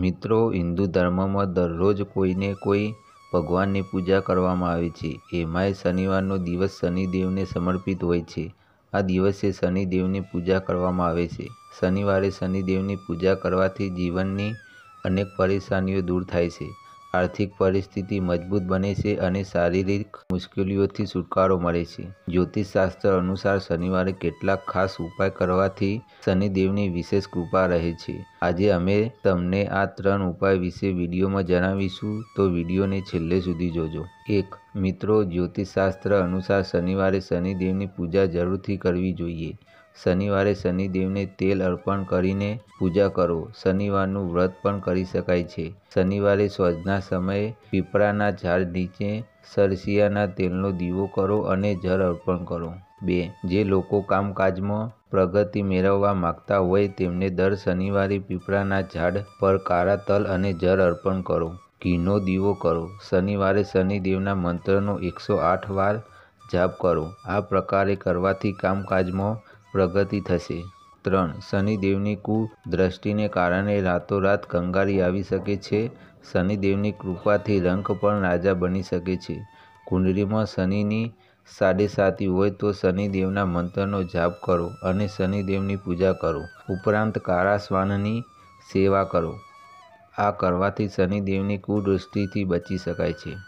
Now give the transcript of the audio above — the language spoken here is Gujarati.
મિત્રો હિન્દુ ધર્મમાં દરરોજ કોઈને કોઈ ભગવાનની પૂજા કરવામાં આવે છે. એમાંય શનિવારનો દિવસ શનિદેવને સમર્પિત હોય છે. આ દિવસે શનિદેવની પૂજા કરવામાં આવે છે. શનિવારે શનિદેવની પૂજા કરવાથી જીવનની અનેક પરેશાનીઓ દૂર થાય છે. આર્થિક પરિસ્થિતિ મજબૂત બને છે અને શારીરિક મુશ્કેલીઓથી છુટકારો મળે છે જ્યોતિષશાસ્ત્ર અનુસાર શનિવારે કેટલાક ખાસ ઉપાય કરવાથી શનિદેવની વિશેષ કૃપા રહે છે આજે અમે તમને આ ત્રણ ઉપાય વિશે વિડીયોમાં જણાવીશું તો વિડીયોને છેલ્લે સુધી જોજો એક મિત્રો જ્યોતિષશાસ્ત્ર અનુસાર શનિવારે શનિદેવની પૂજા જરૂરથી કરવી જોઈએ શનિવારે શનિદેવને તેલ અર્પણ કરીને પૂજા કરો શનિવારનું વ્રત પણ કરી શકાય છે શનિવારે સ્વજના સમયે પીપળાના ઝાડ નીચે સરસિયાના તેલનો દીવો કરો અને જળ અર્પણ કરો બે જે લોકો કામકાજમાં પ્રગતિ મેળવવા માંગતા હોય તેમને દર શનિવારે પીપળાના ઝાડ પર કાળા તલ અને જળ અર્પણ કરો ઘીનો દીવો કરો શનિવારે શનિદેવના મંત્રનો એકસો આઠ વાર જાપ કરો આ પ્રકારે કરવાથી કામકાજમાં પ્રગતિ થશે ત્રણ શનિદેવની કુદ્રષ્ટિને કારણે રાતોરાત કંગારી આવી શકે છે શનિદેવની કૃપાથી રંક પણ રાજા બની શકે છે કુંડળીમાં શનિની સાડેસાતી હોય તો શનિદેવના મંત્રનો જાપ કરો અને શનિદેવની પૂજા કરો ઉપરાંત કાળા શ્વાનની સેવા કરો આ કરવાથી શનિદેવની કુદૃષ્ટિથી બચી શકાય છે